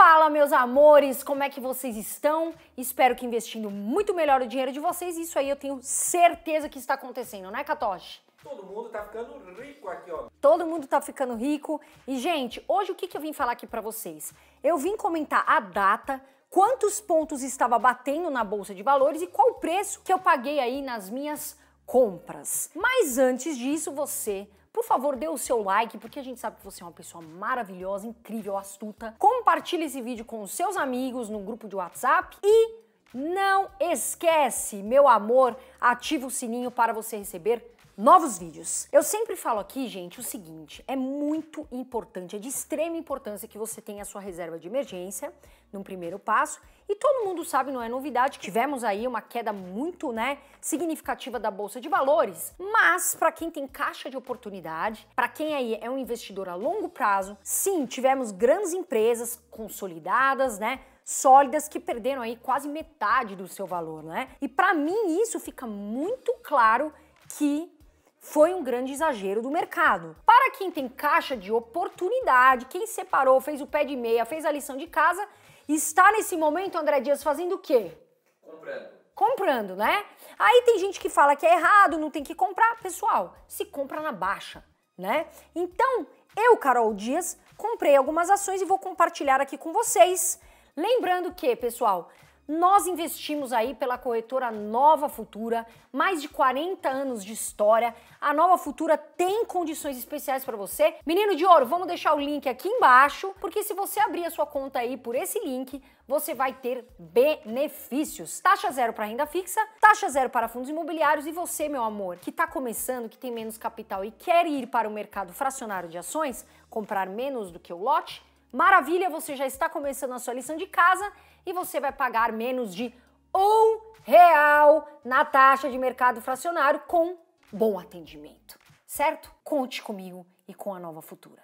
Fala, meus amores, como é que vocês estão? Espero que investindo muito melhor o dinheiro de vocês. Isso aí eu tenho certeza que está acontecendo, né, Katoshi? Todo mundo tá ficando rico aqui, ó. Todo mundo tá ficando rico. E, gente, hoje o que, que eu vim falar aqui para vocês? Eu vim comentar a data, quantos pontos estava batendo na Bolsa de Valores e qual o preço que eu paguei aí nas minhas compras. Mas antes disso, você por favor, dê o seu like, porque a gente sabe que você é uma pessoa maravilhosa, incrível, astuta. Compartilhe esse vídeo com os seus amigos no grupo de WhatsApp e não esquece, meu amor, ativa o sininho para você receber novos vídeos. Eu sempre falo aqui, gente, o seguinte, é muito importante, é de extrema importância que você tenha a sua reserva de emergência num primeiro passo. E todo mundo sabe, não é novidade, tivemos aí uma queda muito, né, significativa da bolsa de valores, mas para quem tem caixa de oportunidade, para quem aí é um investidor a longo prazo, sim, tivemos grandes empresas consolidadas, né, sólidas que perderam aí quase metade do seu valor, né? E para mim isso fica muito claro que foi um grande exagero do mercado. Para quem tem caixa de oportunidade, quem separou, fez o pé de meia, fez a lição de casa, está nesse momento, André Dias, fazendo o quê? Comprando. Comprando, né? Aí tem gente que fala que é errado, não tem que comprar. Pessoal, se compra na baixa, né? Então, eu, Carol Dias, comprei algumas ações e vou compartilhar aqui com vocês. Lembrando que, pessoal, nós investimos aí pela corretora Nova Futura, mais de 40 anos de história. A Nova Futura tem condições especiais para você. Menino de ouro, vamos deixar o link aqui embaixo, porque se você abrir a sua conta aí por esse link, você vai ter benefícios. Taxa zero para renda fixa, taxa zero para fundos imobiliários e você, meu amor, que está começando, que tem menos capital e quer ir para o mercado fracionário de ações, comprar menos do que o lote, maravilha, você já está começando a sua lição de casa e você vai pagar menos de um real na taxa de mercado fracionário com bom atendimento, certo? Conte comigo e com a Nova Futura.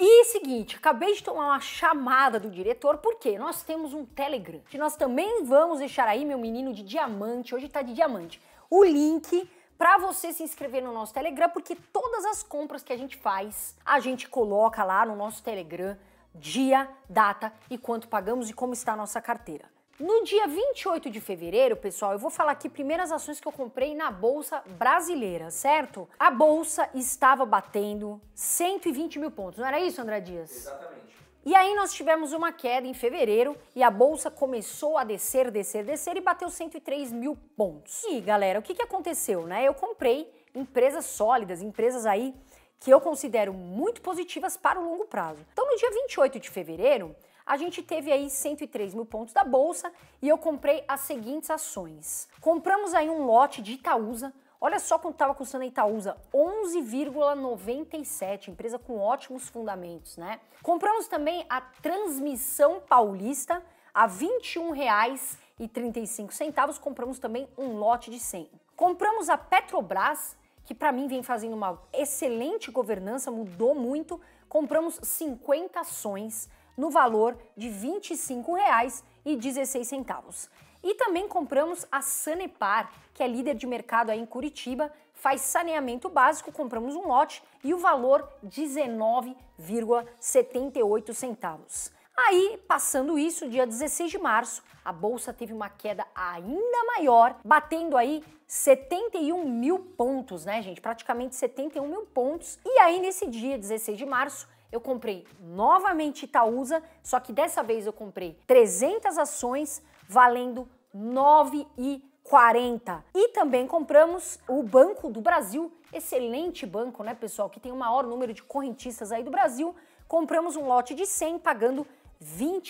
E seguinte, acabei de tomar uma chamada do diretor, porque nós temos um Telegram. Que nós também vamos deixar aí, meu menino de diamante, hoje tá de diamante, o link para você se inscrever no nosso Telegram, porque todas as compras que a gente faz, a gente coloca lá no nosso Telegram dia, data e quanto pagamos e como está a nossa carteira. No dia 28 de fevereiro, pessoal, eu vou falar aqui primeiras ações que eu comprei na bolsa brasileira, certo? A bolsa estava batendo 120 mil pontos, não era isso, André Dias? Exatamente. E aí nós tivemos uma queda em fevereiro e a bolsa começou a descer, descer, descer e bateu 103 mil pontos. E galera, o que, que aconteceu, né? Eu comprei empresas sólidas, empresas aí que eu considero muito positivas para o longo prazo. Então, no dia 28 de fevereiro, a gente teve aí 103 mil pontos da bolsa e eu comprei as seguintes ações. Compramos aí um lote de Itaúsa. Olha só quanto estava custando a Itaúsa, 11,97, empresa com ótimos fundamentos, né? Compramos também a Transmissão Paulista a R$ 21,35. Compramos também um lote de 100. Compramos a Petrobras que para mim vem fazendo uma excelente governança, mudou muito. Compramos 50 ações no valor de R$ 25,16. E também compramos a Sanepar, que é líder de mercado aí em Curitiba, faz saneamento básico, compramos um lote e o valor 19,78 centavos. Aí, passando isso, dia 16 de março, a bolsa teve uma queda ainda maior, batendo aí 71 mil pontos, né, gente? Praticamente 71 mil pontos. E aí, nesse dia 16 de março, eu comprei novamente Itaúsa, só que dessa vez eu comprei 300 ações valendo 9,40. E também compramos o Banco do Brasil, excelente banco, né, pessoal, que tem o maior número de correntistas aí do Brasil. Compramos um lote de 100 pagando R$ R$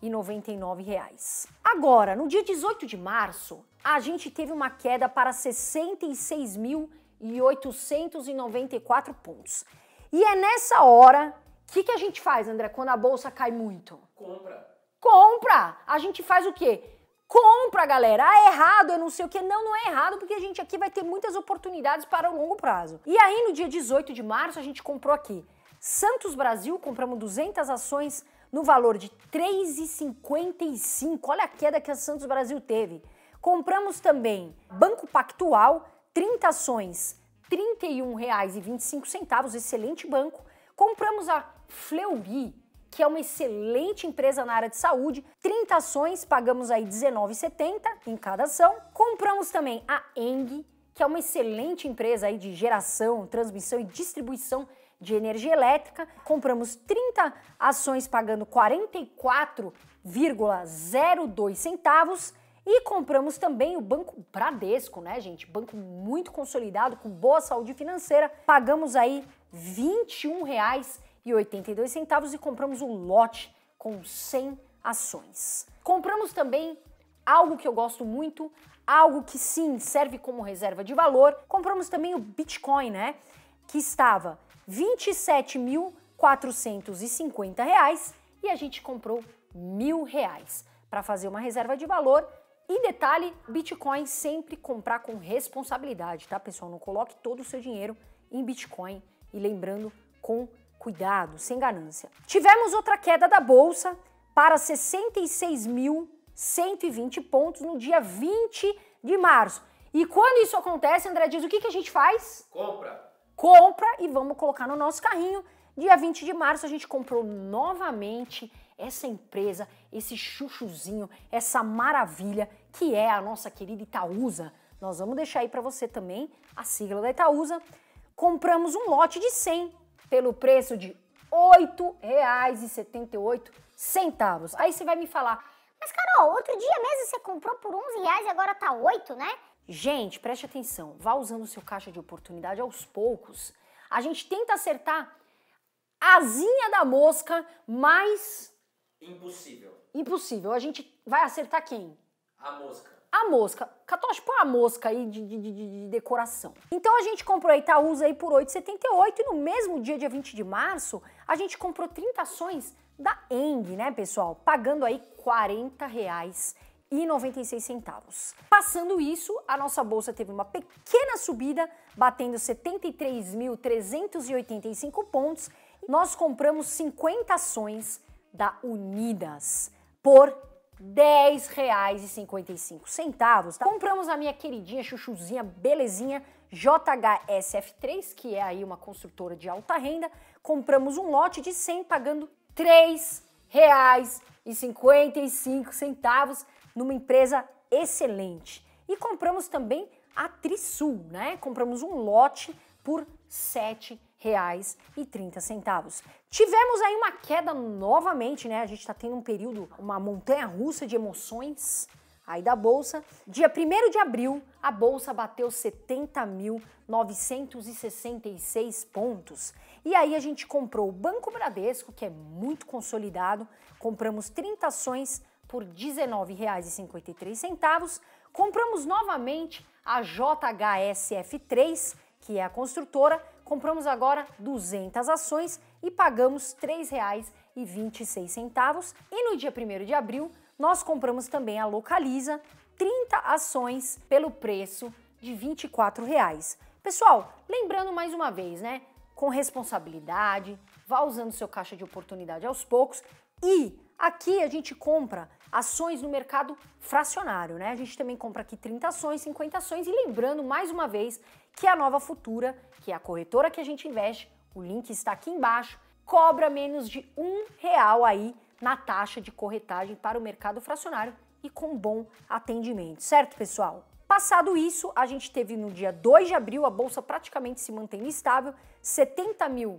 29,99. Agora, no dia 18 de março, a gente teve uma queda para 66.894 pontos. E é nessa hora, o que, que a gente faz, André, quando a bolsa cai muito? Compra. Compra! A gente faz o quê? Compra, galera. Ah, é errado, eu não sei o que. Não, não é errado, porque a gente aqui vai ter muitas oportunidades para o longo prazo. E aí, no dia 18 de março, a gente comprou aqui Santos Brasil, compramos 200 ações no valor de 3,55. Olha a queda que a Santos Brasil teve. Compramos também Banco Pactual, 30 ações, R$ 31,25, excelente banco. Compramos a Fleury, que é uma excelente empresa na área de saúde, 30 ações, pagamos aí 19,70 em cada ação. Compramos também a Eng, que é uma excelente empresa aí de geração, transmissão e distribuição de energia elétrica. Compramos 30 ações pagando 44,02 centavos. E compramos também o Banco Bradesco, né, gente? Banco muito consolidado, com boa saúde financeira. Pagamos aí R$ 21,82 e compramos um lote com 100 ações. Compramos também algo que eu gosto muito, algo que sim serve como reserva de valor. Compramos também o Bitcoin, né? Que estava R$ 27.450 e a gente comprou mil reais para fazer uma reserva de valor. E detalhe, Bitcoin sempre comprar com responsabilidade, tá, pessoal? Não coloque todo o seu dinheiro em Bitcoin e lembrando com cuidado, sem ganância. Tivemos outra queda da bolsa para 66.120 pontos no dia 20 de março. E quando isso acontece, André diz, o que, que a gente faz? Compra compra e vamos colocar no nosso carrinho. Dia 20 de março a gente comprou novamente essa empresa, esse chuchuzinho, essa maravilha que é a nossa querida Itaúsa. Nós vamos deixar aí para você também a sigla da Itaúsa. Compramos um lote de 100 pelo preço de R$ 8,78. Aí você vai me falar, mas Carol, outro dia mesmo você comprou por 11 reais e agora tá 8, né? Gente, preste atenção, vá usando o seu caixa de oportunidade aos poucos. A gente tenta acertar a asinha da mosca, mas. Impossível. Impossível. A gente vai acertar quem? A mosca. A mosca. Catoche, põe a mosca aí de, de, de, de, decoração. Então a gente comprou a Itaúsa aí por 8,78 e no mesmo dia, dia 20 de março, a gente comprou 30 ações da Eng, né, pessoal? Pagando aí 40 reais e centavos. Passando isso, a nossa bolsa teve uma pequena subida, batendo 73.385 pontos. Nós compramos 50 ações da Unidas por R$ 10,55. Tá? Compramos a minha queridinha chuchuzinha belezinha JHSF3, que é aí uma construtora de alta renda. Compramos um lote de 100 pagando R$ 3,55 numa empresa excelente. E compramos também a Trisul, né? Compramos um lote por R$ 7,30. Tivemos aí uma queda novamente, né? A gente está tendo um período, uma montanha russa de emoções aí da bolsa. Dia 1 de abril, a bolsa bateu 70.966 pontos. E aí a gente comprou o Banco Bradesco, que é muito consolidado, compramos 30 ações por R$ 19,53, compramos novamente a JHSF3, que é a construtora, compramos agora 200 ações e pagamos R$ 3,26. E no dia 1 de abril, nós compramos também a Localiza, 30 ações pelo preço de R$ 24. Reais. Pessoal, lembrando mais uma vez, né? Com responsabilidade, vá usando seu caixa de oportunidade aos poucos e aqui a gente compra ações no mercado fracionário, né? A gente também compra aqui 30 ações, 50 ações e lembrando mais uma vez que a Nova Futura, que é a corretora que a gente investe, o link está aqui embaixo, cobra menos de um real aí na taxa de corretagem para o mercado fracionário e com bom atendimento, certo, pessoal? Passado isso, a gente teve no dia 2 de abril a bolsa praticamente se mantendo estável, 70 mil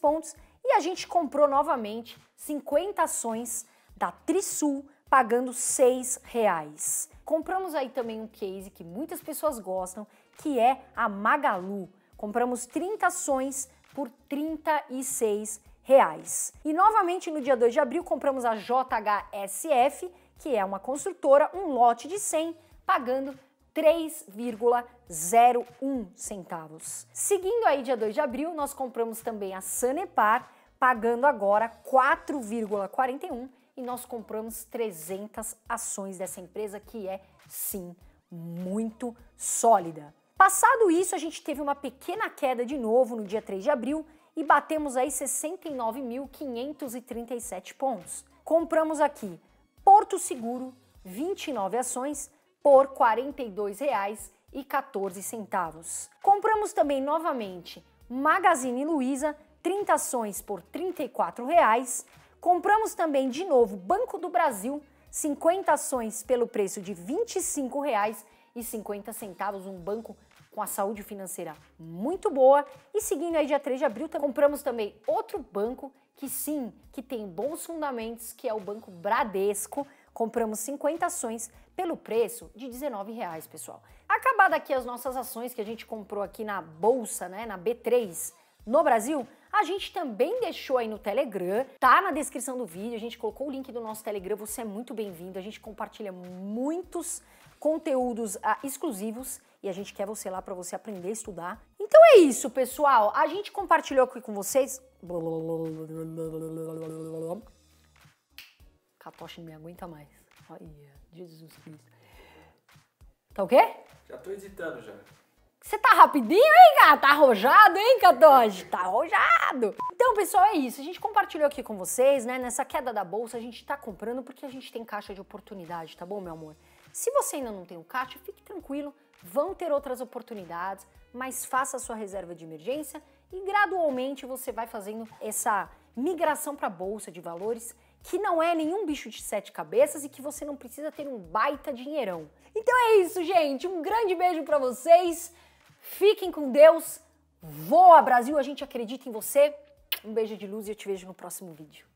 pontos e a gente comprou novamente 50 ações da Trisul pagando seis reais. Compramos aí também um case que muitas pessoas gostam, que é a Magalu. Compramos 30 ações por 36 reais. E novamente no dia 2 de abril compramos a JHSF, que é uma construtora, um lote de 100, pagando 3,01 centavos. Seguindo aí dia 2 de abril, nós compramos também a Sanepar pagando agora 4,41 e nós compramos 300 ações dessa empresa que é sim muito sólida. Passado isso, a gente teve uma pequena queda de novo no dia 3 de abril e batemos aí 69.537 pontos. Compramos aqui Porto Seguro, 29 ações por R$ 42,14. Compramos também novamente Magazine Luiza, 30 ações por R$ reais. Compramos também de novo Banco do Brasil, 50 ações pelo preço de R$ 25,50, um banco com a saúde financeira muito boa. E seguindo aí dia 3 de abril, compramos também outro banco que sim, que tem bons fundamentos, que é o Banco Bradesco. Compramos 50 ações pelo preço de R$19,00, pessoal. Acabada aqui as nossas ações que a gente comprou aqui na bolsa, né, na B3, no Brasil, a gente também deixou aí no Telegram, tá na descrição do vídeo, a gente colocou o link do nosso Telegram, você é muito bem-vindo, a gente compartilha muitos conteúdos ah, exclusivos e a gente quer você lá para você aprender a estudar. Então é isso, pessoal. A gente compartilhou aqui com vocês. Catoche não me aguenta mais. Olha, Jesus Cristo. Tá o quê? Já tô editando já. Você tá rapidinho, hein, cara? Tá arrojado, hein, Catoge? Tá arrojado! Então, pessoal, é isso. A gente compartilhou aqui com vocês, né? Nessa queda da bolsa, a gente tá comprando porque a gente tem caixa de oportunidade, tá bom, meu amor? Se você ainda não tem o caixa, fique tranquilo, vão ter outras oportunidades, mas faça a sua reserva de emergência e gradualmente você vai fazendo essa migração para bolsa de valores que não é nenhum bicho de sete cabeças e que você não precisa ter um baita dinheirão. Então é isso, gente. Um grande beijo para vocês. Fiquem com Deus. Voa, Brasil. A gente acredita em você. Um beijo de luz e eu te vejo no próximo vídeo.